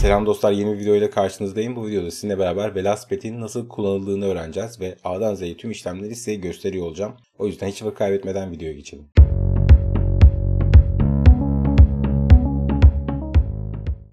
Selam dostlar yeni bir video ile karşınızdayım. Bu videoda sizinle beraber Velaspet'in nasıl kullanıldığını öğreneceğiz ve A'dan Z'ye tüm işlemleri size gösteriyor olacağım. O yüzden hiç vakit kaybetmeden videoya geçelim.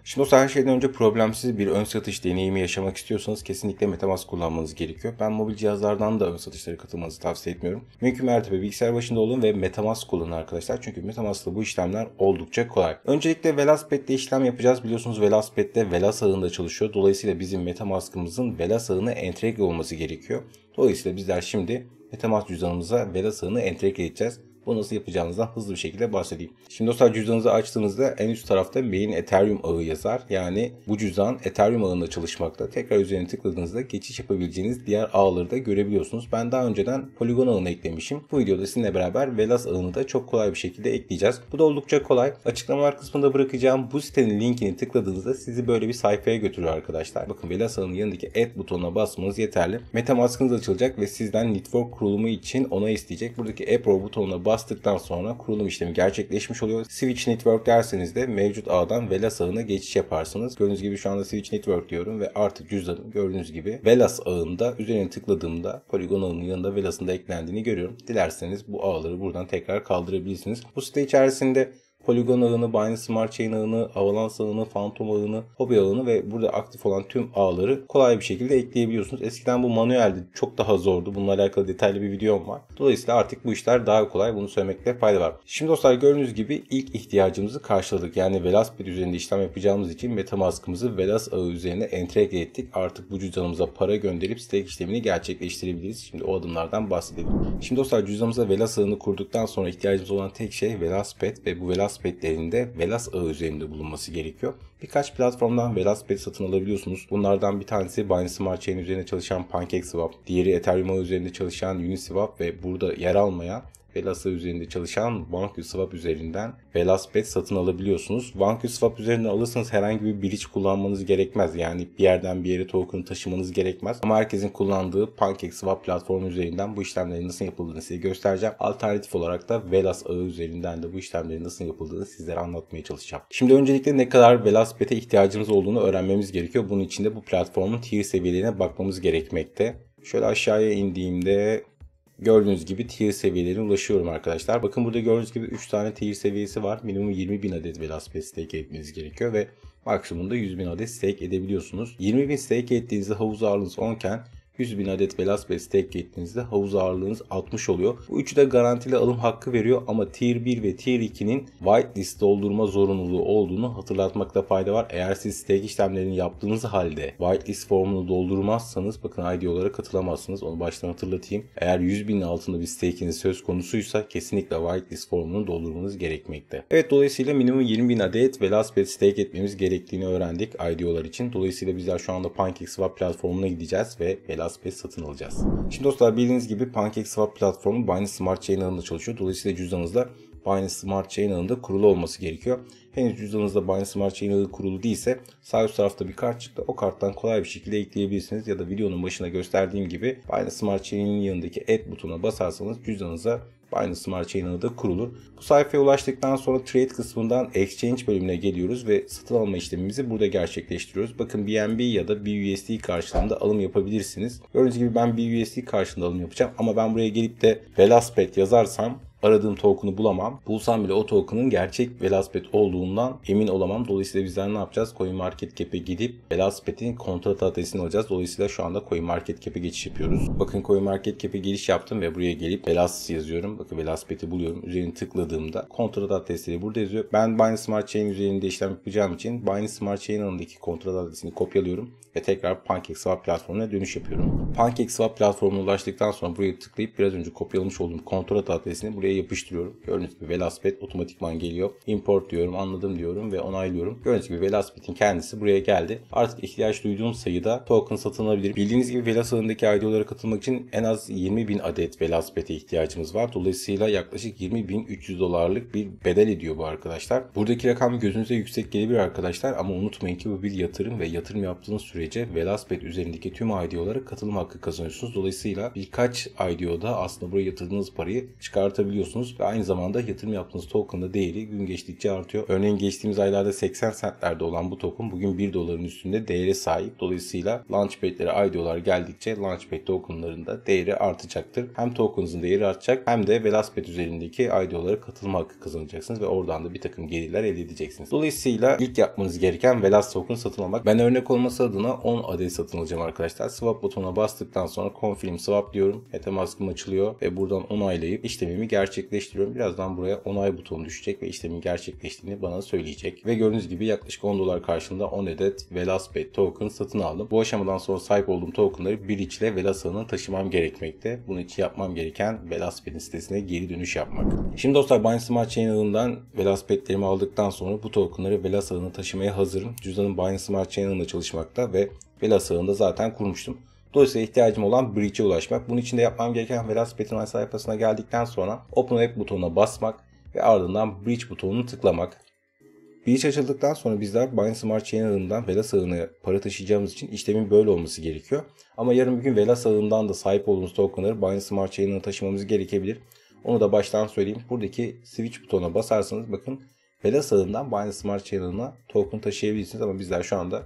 Şimdi olsa her şeyden önce problemsiz bir ön satış deneyimi yaşamak istiyorsanız kesinlikle Metamask kullanmanız gerekiyor. Ben mobil cihazlardan da ön satışlara katılmanızı tavsiye etmiyorum. Mümkün mertebe bilgisayar başında olun ve Metamask kullanın arkadaşlar. Çünkü Metamask'la bu işlemler oldukça kolay. Öncelikle Velaspet'te işlem yapacağız. Biliyorsunuz Velaspet'te Velas ağında çalışıyor. Dolayısıyla bizim Metamask'ımızın Velas ağına entegre olması gerekiyor. Dolayısıyla bizler şimdi Metamask cüzdanımıza Velas ağını entegre edeceğiz. Bu nasıl yapacağınızdan hızlı bir şekilde bahsedeyim. Şimdi dostlar cüzdanınızı açtığınızda en üst tarafta main Ethereum ağı yazar. Yani bu cüzdan Ethereum ağında çalışmakta. Tekrar üzerine tıkladığınızda geçiş yapabileceğiniz diğer ağları da görebiliyorsunuz. Ben daha önceden Polygon ağını eklemişim. Bu videoda sizinle beraber Velas ağını da çok kolay bir şekilde ekleyeceğiz. Bu da oldukça kolay. Açıklamalar kısmında bırakacağım bu sitenin linkini tıkladığınızda sizi böyle bir sayfaya götürüyor arkadaşlar. Bakın Velas ağının yanındaki add butonuna basmanız yeterli. Metamask'ınız açılacak ve sizden network kurulumu için onay isteyecek. Buradaki approve butonuna bas bastıktan sonra kurulum işlemi gerçekleşmiş oluyor. Switch Network derseniz de mevcut ağdan VLAS ağına geçiş yaparsınız. Gördüğünüz gibi şu anda Switch Network diyorum ve artık cüzdanım gördüğünüz gibi Velas ağında üzerine tıkladığımda Polygon ağının yanında VLAS'ın da eklendiğini görüyorum. Dilerseniz bu ağları buradan tekrar kaldırabilirsiniz. Bu site içerisinde Polygon ağını, Binance Smart Chain ağını, Avalanche ağını, Phantom ağını, Hobby ağını ve burada aktif olan tüm ağları kolay bir şekilde ekleyebiliyorsunuz. Eskiden bu manueldi. Çok daha zordu. Bununla alakalı detaylı bir videom var. Dolayısıyla artık bu işler daha kolay. Bunu söylemekte fayda var. Şimdi dostlar gördüğünüz gibi ilk ihtiyacımızı karşıladık. Yani Velas bir üzerinde işlem yapacağımız için MetaMask'ımızı Velas ağı üzerine entegre ettik. Artık bu cüzdanımıza para gönderip stake işlemini gerçekleştirebiliriz. Şimdi o adımlardan bahsedelim. Şimdi dostlar cüzdanımıza Velas ağını kurduktan sonra ihtiyacımız olan tek şey Velas Pet ve bu Velas Velociped'lerin Velas ağı üzerinde bulunması gerekiyor. Birkaç platformdan Velociped satın alabiliyorsunuz. Bunlardan bir tanesi Binance Smart Chain üzerinde çalışan PancakeSwap, diğeri Ethereum üzerinde çalışan Uniswap ve burada yer almayan Velas'a üzerinde çalışan VanQSwap üzerinden VelasBet satın alabiliyorsunuz. VanQSwap üzerinden alırsanız herhangi bir bridge kullanmanız gerekmez. Yani bir yerden bir yere token taşımanız gerekmez. Ama herkesin kullandığı PancakeSwap platformu üzerinden bu işlemlerin nasıl yapıldığını size göstereceğim. Alternatif olarak da Velas ağı üzerinden de bu işlemlerin nasıl yapıldığını sizlere anlatmaya çalışacağım. Şimdi öncelikle ne kadar VelasBet'e ihtiyacımız olduğunu öğrenmemiz gerekiyor. Bunun için de bu platformun tier seviyelerine bakmamız gerekmekte. Şöyle aşağıya indiğimde gördüğünüz gibi tier seviyelerine ulaşıyorum arkadaşlar. Bakın burada gördüğünüz gibi 3 tane tier seviyesi var. Minimum 20.000 adet Velocipede stake etmeniz gerekiyor ve maksimumda 100.000 adet stake edebiliyorsunuz. 20.000 stake ettiğinizde havuz ağırlığınız 10 iken 100 bin adet Velas Velasquez take ettiğinizde havuz ağırlığınız 60 oluyor. Bu üçü de garantili alım hakkı veriyor ama Tier 1 ve Tier 2'nin whitelist doldurma zorunluluğu olduğunu hatırlatmakta fayda var. Eğer siz stake işlemlerini yaptığınız halde whitelist formunu doldurmazsanız bakın ID katılamazsınız. Onu baştan hatırlatayım. Eğer 100 binin altında bir stake'iniz söz konusuysa kesinlikle whitelist formunu doldurmanız gerekmekte. Evet dolayısıyla minimum 20 bin adet Velas Velasquez stake etmemiz gerektiğini öğrendik IDO'lar için. Dolayısıyla bizler şu anda PancakeSwap platformuna gideceğiz ve Velas Aspace satın alacağız. Şimdi dostlar bildiğiniz gibi PancakeSwap platformu Binance Smart Chain ağında çalışıyor. Dolayısıyla cüzdanınızda Binance Smart Chain ağında kurulu olması gerekiyor. Henüz cüzdanınızda Binance Smart Chain ağı kurulu değilse sağ üst tarafta bir kart çıktı. O karttan kolay bir şekilde ekleyebilirsiniz ya da videonun başına gösterdiğim gibi Binance Smart Chain'in yanındaki add butonuna basarsanız cüzdanınıza Binance Smart Chain'ı da kurulur. Bu sayfaya ulaştıktan sonra trade kısmından exchange bölümüne geliyoruz ve satın alma işlemimizi burada gerçekleştiriyoruz. Bakın BNB ya da BUSD karşılığında alım yapabilirsiniz. Gördüğünüz gibi ben BUSD karşılığında alım yapacağım ama ben buraya gelip de Velaspet yazarsam aradığım token'ı bulamam. Bulsam bile o token'ın gerçek Velaspet olduğundan emin olamam. Dolayısıyla bizler ne yapacağız? CoinMarketCap'e gidip Velaspet'in kontrat adresini alacağız. Dolayısıyla şu anda CoinMarketCap'e geçiş yapıyoruz. Bakın CoinMarketCap'e giriş yaptım ve buraya gelip Velas yazıyorum. Bakın Velaspet'i buluyorum. Üzerine tıkladığımda kontrat adresleri burada yazıyor. Ben Binance Smart Chain üzerinde işlem yapacağım için Binance Smart Chain alanındaki kontrat adresini kopyalıyorum ve tekrar PancakeSwap platformuna dönüş yapıyorum. PancakeSwap platformuna ulaştıktan sonra buraya tıklayıp biraz önce kopyalamış olduğum kontrat adresini buraya yapıştırıyorum. Gördüğünüz gibi Velociped otomatikman geliyor. Import diyorum, anladım diyorum ve onaylıyorum. Gördüğünüz gibi Velociped'in kendisi buraya geldi. Artık ihtiyaç duyduğum sayıda token satın alabilir. Bildiğiniz gibi Velas alanındaki IDO'lara katılmak için en az 20.000 adet Velociped'e ihtiyacımız var. Dolayısıyla yaklaşık 20.300 dolarlık bir bedel ediyor bu arkadaşlar. Buradaki rakam gözünüze yüksek gelebilir arkadaşlar ama unutmayın ki bu bir yatırım ve yatırım yaptığınız sürece Velociped üzerindeki tüm IDO'lara katılma hakkı kazanıyorsunuz. Dolayısıyla birkaç IDO'da aslında buraya yatırdığınız parayı çıkartabiliyorsunuz alabiliyorsunuz ve aynı zamanda yatırım yaptığınız token da değeri gün geçtikçe artıyor. Örneğin geçtiğimiz aylarda 80 centlerde olan bu token bugün 1 doların üstünde değere sahip. Dolayısıyla launchpad'lere ay dolar geldikçe launchpad tokenların da değeri artacaktır. Hem token'ınızın değeri artacak hem de Velocipad üzerindeki ay katılma hakkı kazanacaksınız ve oradan da bir takım gelirler elde edeceksiniz. Dolayısıyla ilk yapmanız gereken Velas token satın almak. Ben örnek olması adına 10 adet satın alacağım arkadaşlar. Swap butonuna bastıktan sonra confirm swap diyorum. Metamask'ım açılıyor ve buradan onaylayıp işlemimi gerçekleştireceğim gerçekleştiriyorum. Birazdan buraya onay butonu düşecek ve işlemin gerçekleştiğini bana söyleyecek. Ve gördüğünüz gibi yaklaşık 10 dolar karşılığında 10 adet Velaspet token satın aldım. Bu aşamadan sonra sahip olduğum tokenları bir içle Velasa'na taşımam gerekmekte. Bunun için yapmam gereken Velaspet'in sitesine geri dönüş yapmak. Şimdi dostlar Binance Smart Chain ağından Velaspet'lerimi aldıktan sonra bu tokenları Velas taşımaya hazırım. Cüzdanım Binance Smart Chain ağında çalışmakta ve Velas ağında zaten kurmuştum. Dolayısıyla ihtiyacım olan bridge'e ulaşmak. Bunun için de yapmam gereken Velas Online sayfasına geldikten sonra Open Web butonuna basmak ve ardından bridge butonunu tıklamak. Bridge açıldıktan sonra bizler Binance Smart Chain ağından Velas ağına para taşıyacağımız için işlemin böyle olması gerekiyor. Ama yarın bir gün Velas ağından da sahip olduğumuz tokenları Binance Smart Chain taşımamız gerekebilir. Onu da baştan söyleyeyim. Buradaki switch butonuna basarsanız bakın Velas ağından Binance Smart Chain token taşıyabilirsiniz ama bizler şu anda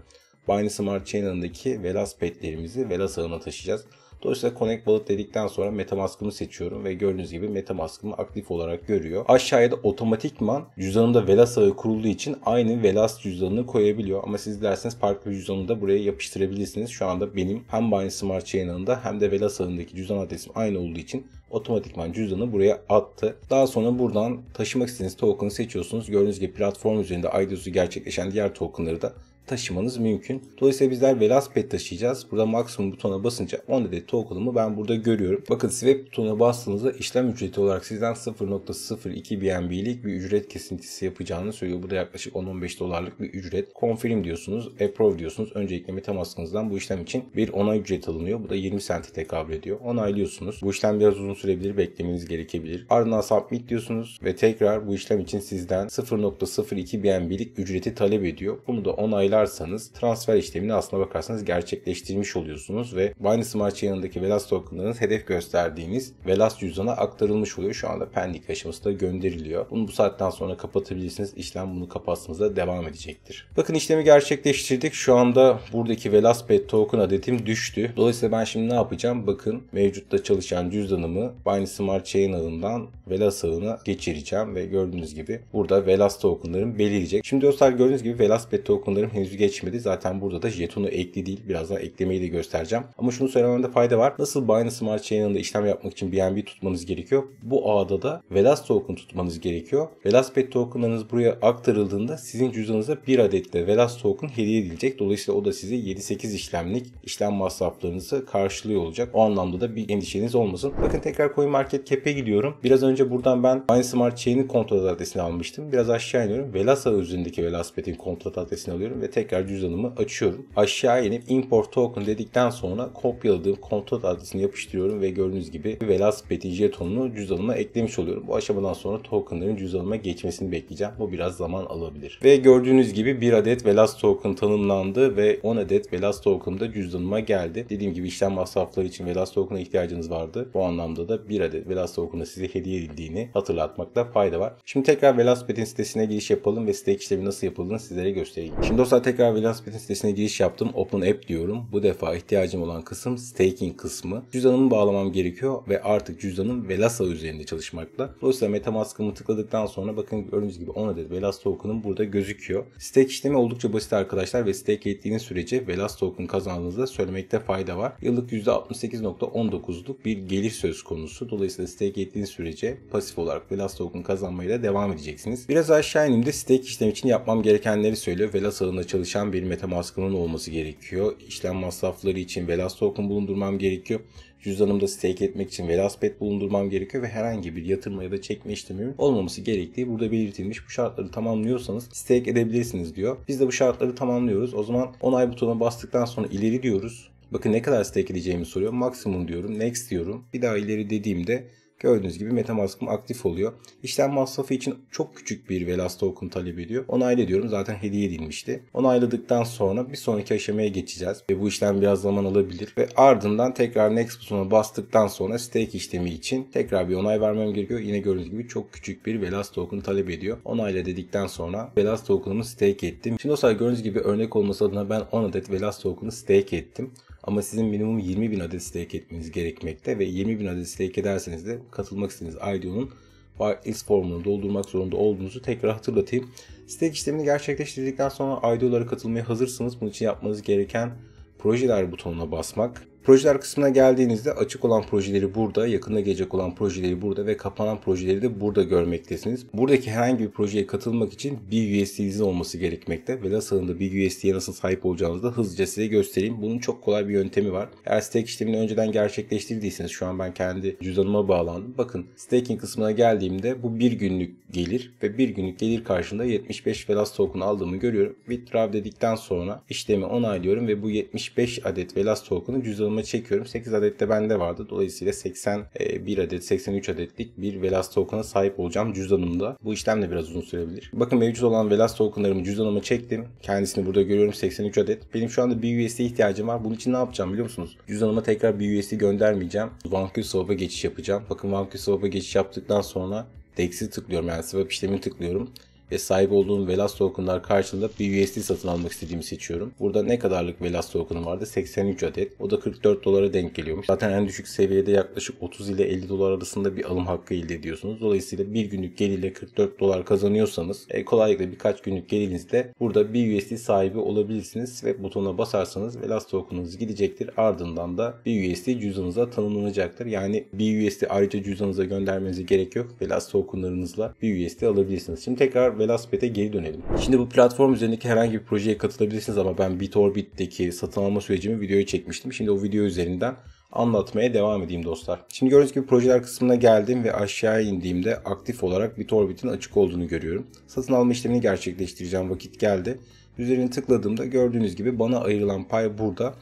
Binance Smart Chainındaki Velas petlerimizi Velas ağına taşıyacağız. Dolayısıyla Connect Wallet dedikten sonra MetaMask'ımı seçiyorum ve gördüğünüz gibi MetaMask'ımı aktif olarak görüyor. Aşağıya da otomatikman cüzdanımda Velas ağı kurulduğu için aynı Velas cüzdanını koyabiliyor. Ama siz dilerseniz farklı bir cüzdanı da buraya yapıştırabilirsiniz. Şu anda benim hem Binance Smart Chain'ında hem de Velas ağındaki cüzdan adresim aynı olduğu için otomatikman cüzdanı buraya attı. Daha sonra buradan taşımak istediğiniz token'ı seçiyorsunuz. Gördüğünüz gibi platform üzerinde IDOS'u gerçekleşen diğer token'ları da taşımanız mümkün. Dolayısıyla bizler Velaspet taşıyacağız. Burada maksimum butona basınca 10 adet token'ımı ben burada görüyorum. Bakın swap butona bastığınızda işlem ücreti olarak sizden 0.02 BNB'lik bir ücret kesintisi yapacağını söylüyor. Bu da yaklaşık 10-15 dolarlık bir ücret. Confirm diyorsunuz, approve diyorsunuz. Öncelikle metamaskınızdan bu işlem için bir onay ücret alınıyor. Bu da 20 sente tekabül ediyor. Onaylıyorsunuz. Bu işlem biraz uzun sürebilir. Beklemeniz gerekebilir. Ardından submit diyorsunuz ve tekrar bu işlem için sizden 0.02 BNB'lik ücreti talep ediyor. Bunu da onaylar uyarsanız transfer işlemini aslına bakarsanız gerçekleştirmiş oluyorsunuz ve Binance Smart Chain'ındaki Velas tokenlarınız hedef gösterdiğiniz Velas cüzdana aktarılmış oluyor. Şu anda pending aşamasında gönderiliyor. Bunu bu saatten sonra kapatabilirsiniz. İşlem bunu kapatsanıza devam edecektir. Bakın işlemi gerçekleştirdik. Şu anda buradaki Velas pet token adetim düştü. Dolayısıyla ben şimdi ne yapacağım? Bakın mevcutta çalışan cüzdanımı Binance Smart Chain ağından Velas ağına geçireceğim ve gördüğünüz gibi burada Velas tokenlarım belirleyecek. Şimdi dostlar gördüğünüz gibi Velas bet tokenlarım henüz geçmedi. Zaten burada da jetonu ekli değil. Birazdan eklemeyi de göstereceğim. Ama şunu söylememde fayda var. Nasıl Binance Smart Chain'ında işlem yapmak için BNB tutmanız gerekiyor. Bu ağda da Velas token tutmanız gerekiyor. Velas bet tokenlarınız buraya aktarıldığında sizin cüzdanınıza bir adet de Velas token hediye edilecek. Dolayısıyla o da size 7-8 işlemlik işlem masraflarınızı karşılıyor olacak. O anlamda da bir endişeniz olmasın. Bakın tekrar CoinMarketCap'e gidiyorum. Biraz önce önce buradan ben Binance Smart Chain'in kontrat adresini almıştım. Biraz aşağı iniyorum. Velasa üzerindeki Velaspet'in kontrat adresini alıyorum ve tekrar cüzdanımı açıyorum. Aşağı inip import token dedikten sonra kopyaladığım kontrat adresini yapıştırıyorum ve gördüğünüz gibi Velaspet'in jetonunu cüzdanıma eklemiş oluyorum. Bu aşamadan sonra tokenların cüzdanıma geçmesini bekleyeceğim. Bu biraz zaman alabilir. Ve gördüğünüz gibi bir adet Velas token tanımlandı ve 10 adet Velas token da cüzdanıma geldi. Dediğim gibi işlem masrafları için Velas token'a ihtiyacınız vardı. Bu anlamda da bir adet Velas token'ı size hediye edildi olabildiğini hatırlatmakta fayda var. Şimdi tekrar Velociped'in sitesine giriş yapalım ve site işlemi nasıl yapıldığını sizlere göstereyim. Şimdi dostlar tekrar Velociped'in sitesine giriş yaptım. Open App diyorum. Bu defa ihtiyacım olan kısım staking kısmı. Cüzdanımı bağlamam gerekiyor ve artık cüzdanım Velasa üzerinde çalışmakta. Dolayısıyla Metamask'ımı tıkladıktan sonra bakın gördüğünüz gibi 10 adet Velas token'ım burada gözüküyor. Stake işlemi oldukça basit arkadaşlar ve stake ettiğiniz sürece Velas token kazandığınızda söylemekte fayda var. Yıllık %68.19'luk bir gelir söz konusu. Dolayısıyla stake ettiğiniz sürece pasif olarak Velas Token da devam edeceksiniz. Biraz aşağı indiğimde stake işlem için yapmam gerekenleri söylüyor. Velas ağında çalışan bir metamaskının olması gerekiyor. İşlem masrafları için Velas Token bulundurmam gerekiyor cüzdanımda stake etmek için velas pet bulundurmam gerekiyor ve herhangi bir yatırma ya da çekme işlemimin olmaması gerektiği burada belirtilmiş. Bu şartları tamamlıyorsanız stake edebilirsiniz diyor. Biz de bu şartları tamamlıyoruz. O zaman onay butonuna bastıktan sonra ileri diyoruz. Bakın ne kadar stake edeceğimi soruyor. Maksimum diyorum. Next diyorum. Bir daha ileri dediğimde Gördüğünüz gibi MetaMask'ım aktif oluyor. İşlem masrafı için çok küçük bir Velas token talep ediyor. Onayla diyorum zaten hediye edilmişti. Onayladıktan sonra bir sonraki aşamaya geçeceğiz ve bu işlem biraz zaman alabilir ve ardından tekrar next butonuna bastıktan sonra stake işlemi için tekrar bir onay vermem gerekiyor. Yine gördüğünüz gibi çok küçük bir Velas token talep ediyor. Onayla dedikten sonra Velas token'ımı stake ettim. Şimdi dostlar gördüğünüz gibi örnek olması adına ben 10 adet Velas token'ı stake ettim. Ama sizin minimum 20 bin adet stake etmeniz gerekmekte ve 20 bin adet stake ederseniz de katılmak istediğiniz IDO'nun whitelist formunu doldurmak zorunda olduğunuzu tekrar hatırlatayım. Stake işlemini gerçekleştirdikten sonra IDO'lara katılmaya hazırsınız. Bunun için yapmanız gereken projeler butonuna basmak Projeler kısmına geldiğinizde açık olan projeleri burada, yakında gelecek olan projeleri burada ve kapanan projeleri de burada görmektesiniz. Buradaki herhangi bir projeye katılmak için bir USD'nizin olması gerekmekte ve LASA'nın bir USD'ye nasıl sahip olacağınızı da hızlıca size göstereyim. Bunun çok kolay bir yöntemi var. Eğer stake işlemini önceden gerçekleştirdiyseniz şu an ben kendi cüzdanıma bağlandım. Bakın staking kısmına geldiğimde bu bir günlük gelir ve bir günlük gelir karşında 75 Velas token aldığımı görüyorum. Withdraw dedikten sonra işlemi onaylıyorum ve bu 75 adet Velas token'ı cüzdanıma yanıma çekiyorum. 8 adet de bende vardı. Dolayısıyla 81 e, adet, 83 adetlik bir Velas token'a sahip olacağım cüzdanımda. Bu işlem de biraz uzun sürebilir. Bakın mevcut olan Velas token'larımı cüzdanıma çektim. Kendisini burada görüyorum 83 adet. Benim şu anda bir USD ihtiyacım var. Bunun için ne yapacağım biliyor musunuz? Cüzdanıma tekrar bir USD göndermeyeceğim. VanQ Swap'a geçiş yapacağım. Bakın VanQ Swap'a geçiş yaptıktan sonra DEX'i tıklıyorum yani swap işlemini tıklıyorum ve sahip olduğum Velas tokenlar karşılığında bir USD satın almak istediğimi seçiyorum. Burada ne kadarlık Velas tokenım vardı? 83 adet. O da 44 dolara denk geliyormuş. Zaten en düşük seviyede yaklaşık 30 ile 50 dolar arasında bir alım hakkı elde ediyorsunuz. Dolayısıyla bir günlük gelirle 44 dolar kazanıyorsanız e, kolaylıkla birkaç günlük gelirinizde burada bir USD sahibi olabilirsiniz ve butona basarsanız Velas tokenınız gidecektir. Ardından da bir USD cüzdanınıza tanımlanacaktır. Yani bir USD ayrıca cüzdanınıza göndermenize gerek yok. Velas tokenlarınızla bir USD alabilirsiniz. Şimdi tekrar Velaspet'e geri dönelim. Şimdi bu platform üzerindeki herhangi bir projeye katılabilirsiniz ama ben Bitorbit'teki satın alma sürecimi videoya çekmiştim. Şimdi o video üzerinden anlatmaya devam edeyim dostlar. Şimdi gördüğünüz gibi projeler kısmına geldim ve aşağıya indiğimde aktif olarak Bitorbit'in açık olduğunu görüyorum. Satın alma işlemini gerçekleştireceğim vakit geldi. Üzerine tıkladığımda gördüğünüz gibi bana ayrılan pay burada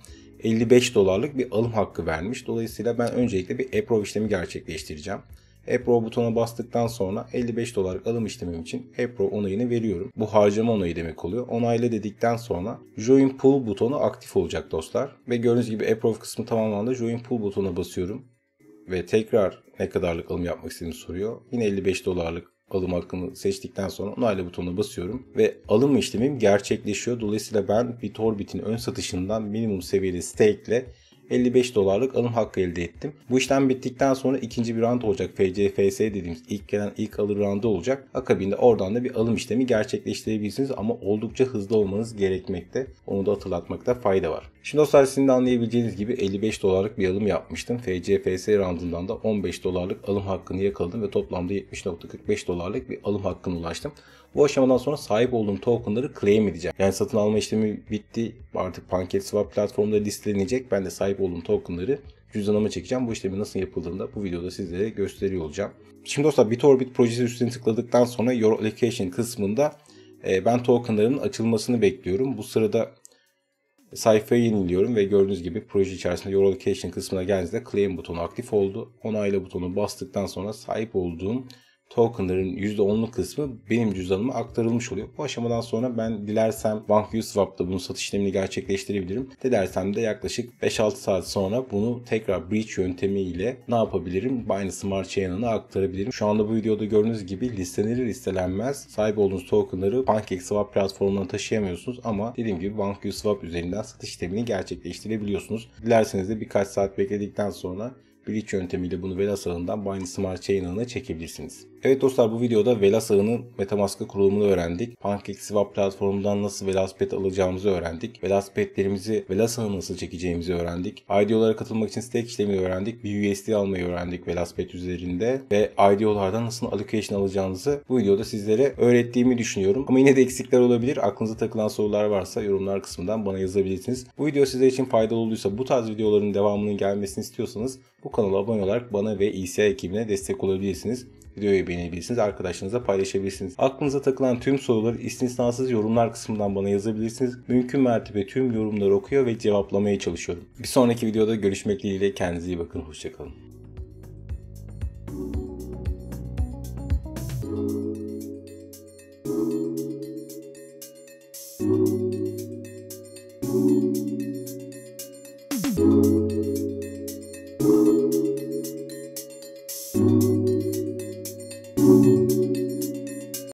55 dolarlık bir alım hakkı vermiş. Dolayısıyla ben öncelikle bir e işlemi gerçekleştireceğim. Appro butona bastıktan sonra 55 dolarlık alım işlemim için Appro onayını veriyorum. Bu harcama onayı demek oluyor. Onayla dedikten sonra Join Pool butonu aktif olacak dostlar. Ve gördüğünüz gibi Approve kısmı tamamlandı. Join Pool butonuna basıyorum. Ve tekrar ne kadarlık alım yapmak istediğimi soruyor. Yine 55 dolarlık alım hakkını seçtikten sonra onayla butonuna basıyorum ve alım işlemim gerçekleşiyor. Dolayısıyla ben Bitorbit'in ön satışından minimum seviyeli stake ile 55 dolarlık alım hakkı elde ettim. Bu işlem bittikten sonra ikinci bir round olacak. FCFS dediğimiz ilk gelen ilk alır roundu olacak. Akabinde oradan da bir alım işlemi gerçekleştirebilirsiniz ama oldukça hızlı olmanız gerekmekte. Onu da hatırlatmakta fayda var. Şimdi dostlar sizin de anlayabileceğiniz gibi 55 dolarlık bir alım yapmıştım. FCFS roundundan da 15 dolarlık alım hakkını yakaladım ve toplamda 70.45 dolarlık bir alım hakkına ulaştım. Bu aşamadan sonra sahip olduğum tokenları claim edeceğim. Yani satın alma işlemi bitti. Artık PancakeSwap platformunda listelenecek. Ben de sahip olduğum tokenları cüzdanıma çekeceğim. Bu işlemi nasıl yapıldığını da bu videoda sizlere gösteriyor olacağım. Şimdi dostlar Bitorbit projesi üstüne tıkladıktan sonra Your Allocation kısmında e, ben tokenların açılmasını bekliyorum. Bu sırada sayfaya yeniliyorum ve gördüğünüz gibi proje içerisinde Your Allocation kısmına geldiğinizde Claim butonu aktif oldu. Onayla butonu bastıktan sonra sahip olduğum tokenların %10'luk kısmı benim cüzdanıma aktarılmış oluyor. Bu aşamadan sonra ben dilersem BankViewSwap'ta bunu satış işlemini gerçekleştirebilirim. Dilersem de yaklaşık 5-6 saat sonra bunu tekrar breach yöntemiyle ne yapabilirim? Binance Smart Chain'ına aktarabilirim. Şu anda bu videoda gördüğünüz gibi listelenir listelenmez sahip olduğunuz tokenları PancakeSwap platformuna taşıyamıyorsunuz ama dediğim gibi BankViewSwap üzerinden satış işlemini gerçekleştirebiliyorsunuz. Dilerseniz de birkaç saat bekledikten sonra bridge yöntemiyle bunu Velas ağından Binance Smart Chain ağına çekebilirsiniz. Evet dostlar bu videoda Velas ağının metamaskı kurulumunu öğrendik. PancakeSwap platformundan nasıl Velas pet alacağımızı öğrendik. Velas petlerimizi Velas ağına nasıl çekeceğimizi öğrendik. IDO'lara katılmak için stake işlemi öğrendik. Bir almayı öğrendik Velas pet üzerinde. Ve IDO'lardan nasıl allocation alacağınızı bu videoda sizlere öğrettiğimi düşünüyorum. Ama yine de eksikler olabilir. Aklınıza takılan sorular varsa yorumlar kısmından bana yazabilirsiniz. Bu video sizler için faydalı olduysa bu tarz videoların devamının gelmesini istiyorsanız bu kanala abone olarak bana ve İSA ekibine destek olabilirsiniz. Videoyu beğenebilirsiniz, arkadaşlarınıza paylaşabilirsiniz. Aklınıza takılan tüm soruları istisnasız yorumlar kısmından bana yazabilirsiniz. Mümkün mertebe tüm yorumları okuyor ve cevaplamaya çalışıyorum. Bir sonraki videoda görüşmek dileğiyle kendinize iyi bakın. Hoşçakalın.